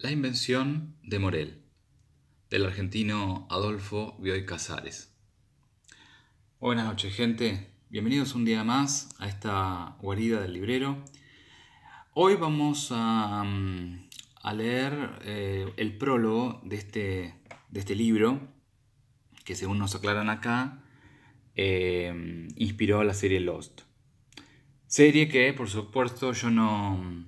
La invención de Morel, del argentino Adolfo Bioy Casares. Buenas noches, gente. Bienvenidos un día más a esta guarida del librero. Hoy vamos a, mm, leer eh, el prólogo de este, de este, libro, que según nos aclaran acá, eh, inspiró a la serie Lost. Serie que, por supuesto, yo no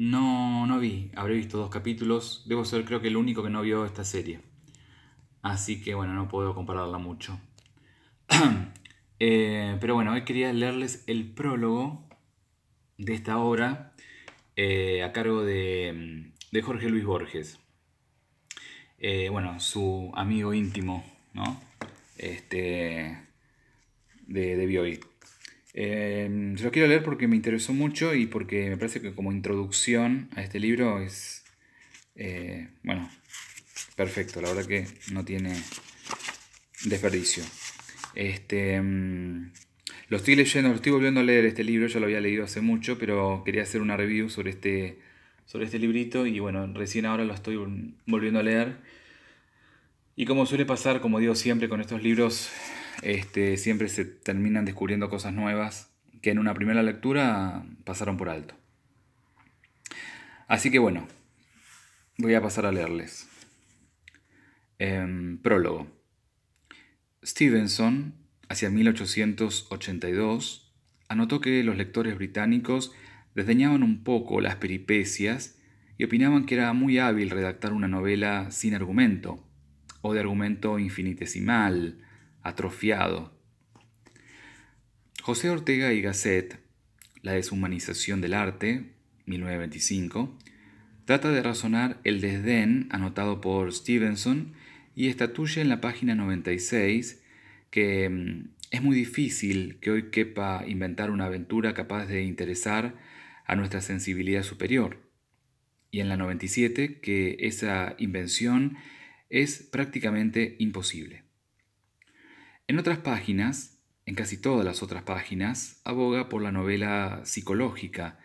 no, no vi. Habré visto dos capítulos. Debo ser creo que el único que no vio esta serie. Así que bueno, no puedo compararla mucho. Eh, pero bueno, hoy quería leerles el prólogo de esta obra eh, a cargo mm, de, Jorge Luis Borges. Eh, bueno, su amigo íntimo, ¿no? Este, de, de yo eh, lo quiero leer porque me interesó mucho y porque me parece que como introducción a este libro es, eh, bueno, perfecto, la verdad que no tiene desperdicio. Este, mm, lo estoy leyendo, lo estoy volviendo a leer este libro, ya lo había leído hace mucho, pero quería hacer una review sobre este, sobre este librito y bueno, recién ahora lo estoy volviendo a leer. Y como suele pasar, como digo siempre con estos libros, este, siempre se terminan descubriendo cosas nuevas que en una primera lectura pasaron por alto. Así que bueno, voy a pasar a leerles. Em, prólogo. Stevenson, hacia 1882, anotó que los lectores británicos desdeñaban un poco las peripecias y opinaban que era muy hábil redactar una novela sin argumento, o de argumento infinitesimal, atrofiado. José Ortega y Gasset, La deshumanización del arte, 1925, trata de razonar el desdén anotado por Stevenson y estatuye en la página 96 que mm, es muy difícil que hoy quepa inventar una aventura capaz de interesar a nuestra sensibilidad superior. Y en la 97 que esa invención es prácticamente imposible. En otras páginas, en casi todas las otras páginas, aboga por la novela psicológica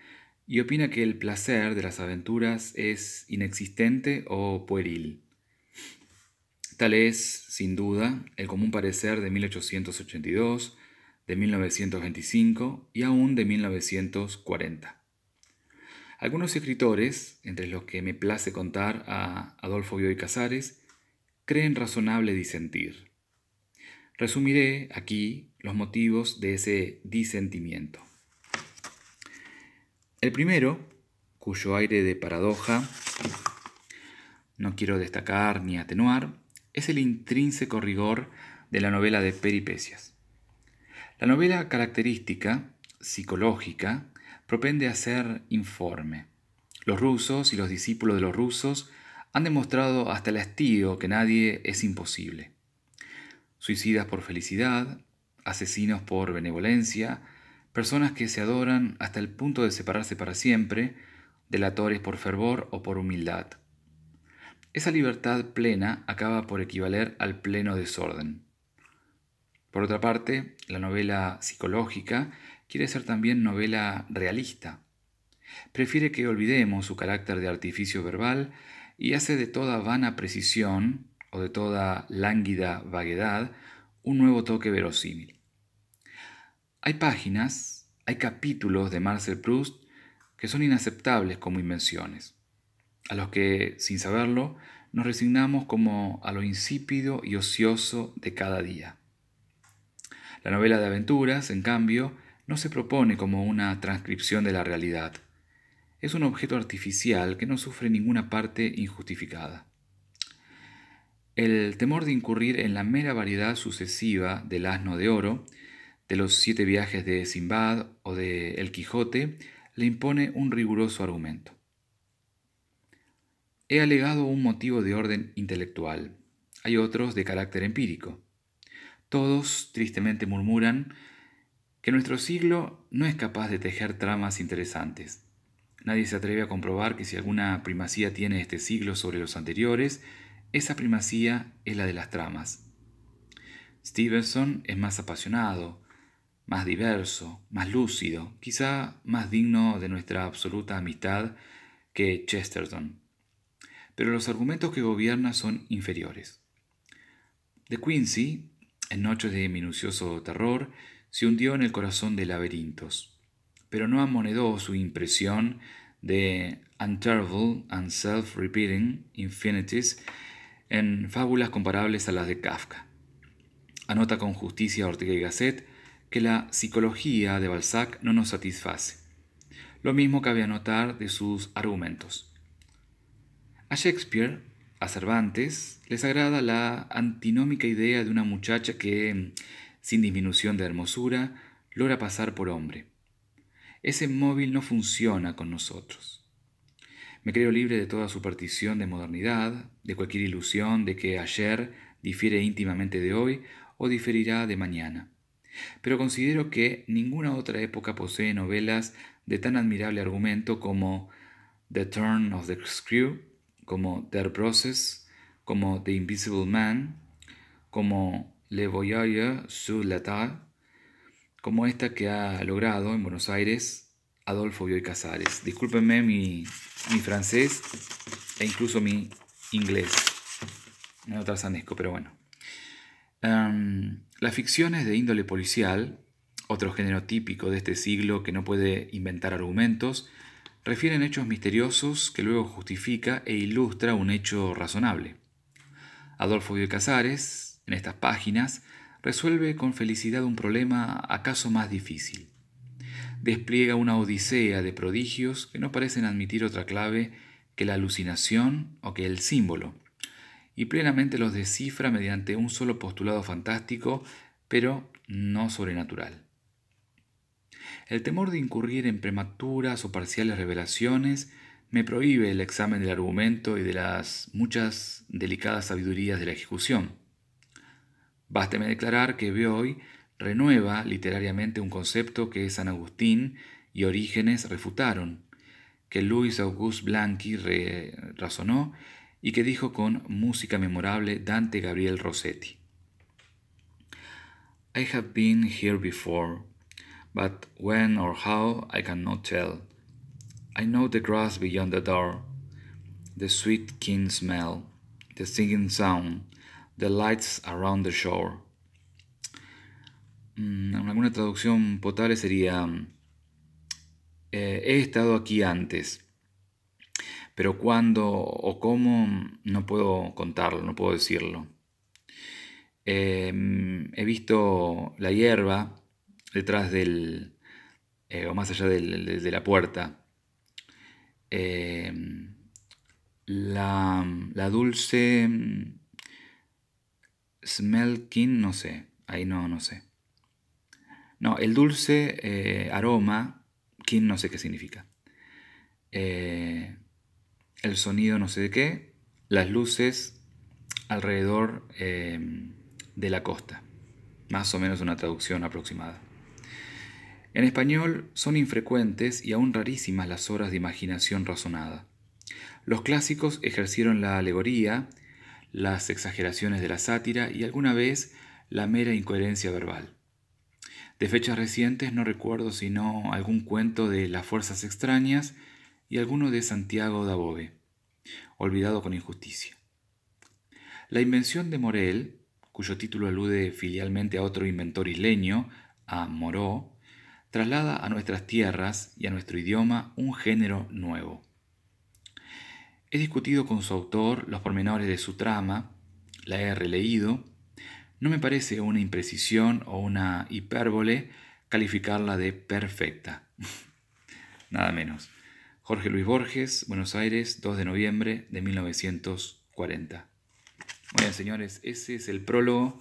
y opina que el placer de las aventuras es inexistente o pueril. Tal es, sin duda, el común parecer de 1882, de 1925 y aún de 1940. Algunos escritores, entre los que me place contar a Adolfo Bioy Casares, creen razonable disentir. Resumiré aquí los motivos de ese disentimiento. El primero, cuyo aire de paradoja no quiero destacar ni atenuar, es el intrínseco rigor de la novela de peripecias. La novela característica, psicológica, propende a ser informe. Los rusos y los discípulos de los rusos han demostrado hasta el hastío que nadie es imposible suicidas por felicidad, asesinos por benevolencia, personas que se adoran hasta el punto de separarse para siempre, delatores por fervor o por humildad. Esa libertad plena acaba por equivaler al pleno desorden. Por otra parte, la novela psicológica quiere ser también novela realista. Prefiere que olvidemos su carácter de artificio verbal y hace de toda vana precisión o de toda lánguida vaguedad un nuevo toque verosímil. Hay páginas, hay capítulos de Marcel Proust que son inaceptables como invenciones, a los que, sin saberlo, nos resignamos como a lo insípido y ocioso de cada día. La novela de aventuras, en cambio, no se propone como una transcripción de la realidad. Es un objeto artificial que no sufre ninguna parte injustificada. El temor de incurrir en la mera variedad sucesiva del asno de oro, de los siete viajes de Simbad o de El Quijote, le impone un riguroso argumento. He alegado un motivo de orden intelectual. Hay otros de carácter empírico. Todos tristemente murmuran que nuestro siglo no es capaz de tejer tramas interesantes. Nadie se atreve a comprobar que si alguna primacía tiene este siglo sobre los anteriores, esa primacía es la de las tramas. Stevenson es más apasionado, más diverso, más lúcido, quizá más digno de nuestra absoluta amistad que Chesterton. Pero los argumentos que gobierna son inferiores. De Quincy, en noches de minucioso terror, se hundió en el corazón de laberintos, pero no amonedó su impresión de Unterval and Self-Repeating Infinities en fábulas comparables a las de Kafka. Anota con justicia Ortega y Gasset que la psicología de Balzac no nos satisface. Lo mismo cabe anotar de sus argumentos. A Shakespeare, a Cervantes, les agrada la antinómica idea de una muchacha que, sin disminución de hermosura, logra pasar por hombre. Ese móvil no funciona con nosotros. Me creo libre de toda superstición de modernidad, de cualquier ilusión de que ayer difiere íntimamente de hoy o diferirá de mañana. Pero considero que ninguna otra época posee novelas de tan admirable argumento como The Turn of the Screw, como The Process, como The Invisible Man, como Le Voyage sur la Terre, como esta que ha logrado en Buenos Aires Adolfo Bioy Casares. Discúlpenme mi, francés e incluso mi inglés. No trasanesco, pero bueno. Em, las ficciones de índole policial, otro género típico de este siglo que no puede inventar argumentos, refieren hechos misteriosos que luego justifica e ilustra un hecho razonable. Adolfo Bioy Casares, en estas páginas, resuelve con felicidad un problema acaso más difícil despliega una odisea de prodigios que no parecen admitir otra clave que la alucinación o que el símbolo, y plenamente los descifra mediante un solo postulado fantástico, pero no sobrenatural. El temor de incurrir en prematuras o parciales revelaciones me prohíbe el examen del argumento y de las muchas delicadas sabidurías de la ejecución. Básteme declarar que veo hoy renueva literariamente un concepto que San Agustín y Orígenes refutaron, que Luis August Blanqui razonó y que dijo con música memorable Dante Gabriel Rossetti. I have been here before, but when or how I cannot tell. I know the grass beyond the door, the sweet keen smell, the singing sound, the lights around the shore. Mm, alguna traducción potable sería, mm, eh, he estado aquí antes, pero cuando o cómo mm, no puedo contarlo, no puedo decirlo. Em, he visto la hierba detrás del, eh, o más allá de, la puerta. Em, la, la, dulce Smelkin, no sé, ahí no, no sé. No, el dulce eh, aroma, quién no sé qué significa. Eh, el sonido no sé de qué. Las luces alrededor eh, de la costa. Más o menos una traducción aproximada. En español son infrecuentes y aún rarísimas las horas de imaginación razonada. Los clásicos ejercieron la alegoría, las exageraciones de la sátira y alguna vez la mera incoherencia verbal. De fechas recientes no recuerdo sino algún cuento de Las Fuerzas Extrañas y alguno de Santiago Dabove, olvidado con injusticia. La invención de Morel, cuyo título alude filialmente a otro inventor isleño, a Moró, traslada a nuestras tierras y a nuestro idioma un género nuevo. He discutido con su autor los pormenores de su trama, la he releído no me parece una imprecisión o una hipérbole calificarla de perfecta. Nada menos. Jorge Luis Borges, Buenos Aires, 2 de noviembre de 1940. Bueno, señores, ese es el prólogo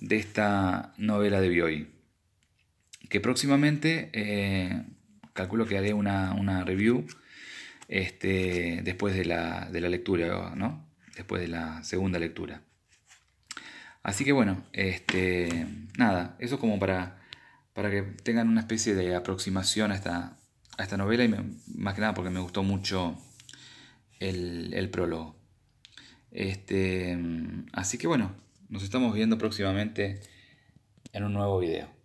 de esta novela de Bioy. Que próximamente eh, calculo que haré una, una review este, después de la, de la lectura, ¿no? Después de la segunda lectura. Así que bueno, este, nada, eso como para, para que tengan una especie de aproximación a esta, a esta novela y más que nada porque me gustó mucho el, prólogo. Este, así que bueno, nos estamos viendo próximamente en un nuevo video.